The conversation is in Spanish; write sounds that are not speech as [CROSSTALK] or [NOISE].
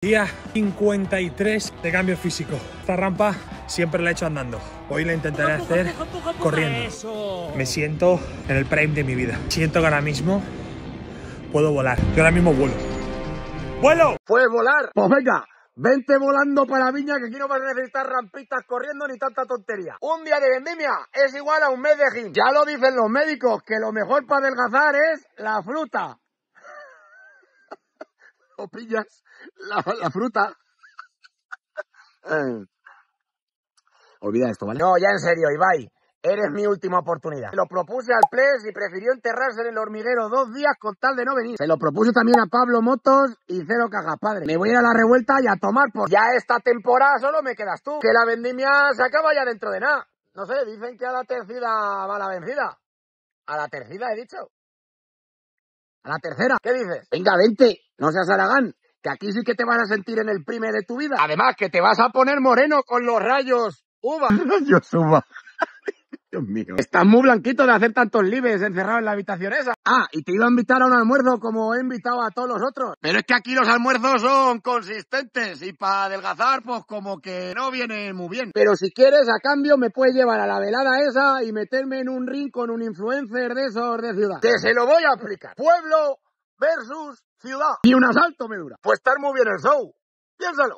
Día 53 de cambio físico. Esta rampa siempre la he hecho andando. Hoy la intentaré hacer corriendo. Me siento en el prime de mi vida. Siento que ahora mismo puedo volar. Yo ahora mismo vuelo. ¡Vuelo! ¿Puedes volar! Pues venga, vente volando para Viña que aquí no vas a necesitar rampitas corriendo ni tanta tontería. Un día de vendimia es igual a un mes de gym. Ya lo dicen los médicos, que lo mejor para adelgazar es la fruta o pillas la, fruta. [LAUGHS] Eh. Olvida esto, ¿vale? No, ya en serio, Ibai. Eres mi última oportunidad. lo propuse al Ples y prefirió enterrarse en el hormiguero dos días con tal de no venir. Se lo propuse también a Pablo Motos y Cero Cajas Padre. Me voy a ir a la revuelta y a tomar por... Ya esta temporada solo me quedas tú. Que la vendimia se acaba ya dentro de nada. No sé, dicen que a la tercera va la vencida. A la tercera he dicho. A la tercera, ¿qué dices? Venga, vente, no seas Aragán, que aquí sí que te vas a sentir en el prime de tu vida. Además, que te vas a poner moreno con los rayos uva. [LAUGHS] Rayos uva. Dios mío. Estás muy blanquito de hacer tantos libres encerrado en la habitación esa. Ah, y te iba a invitar a un almuerzo como he invitado a todos los otros. Pero es que aquí los almuerzos son consistentes y para adelgazar, pues como que no viene muy bien. Pero si quieres, a cambio, me puedes llevar a la velada esa y meterme en un ring con un influencer de esos de ciudad. Que se lo voy a aplicar. Pueblo versus ciudad. Y un asalto me dura. Pues estar muy bien el show. Piénsalo.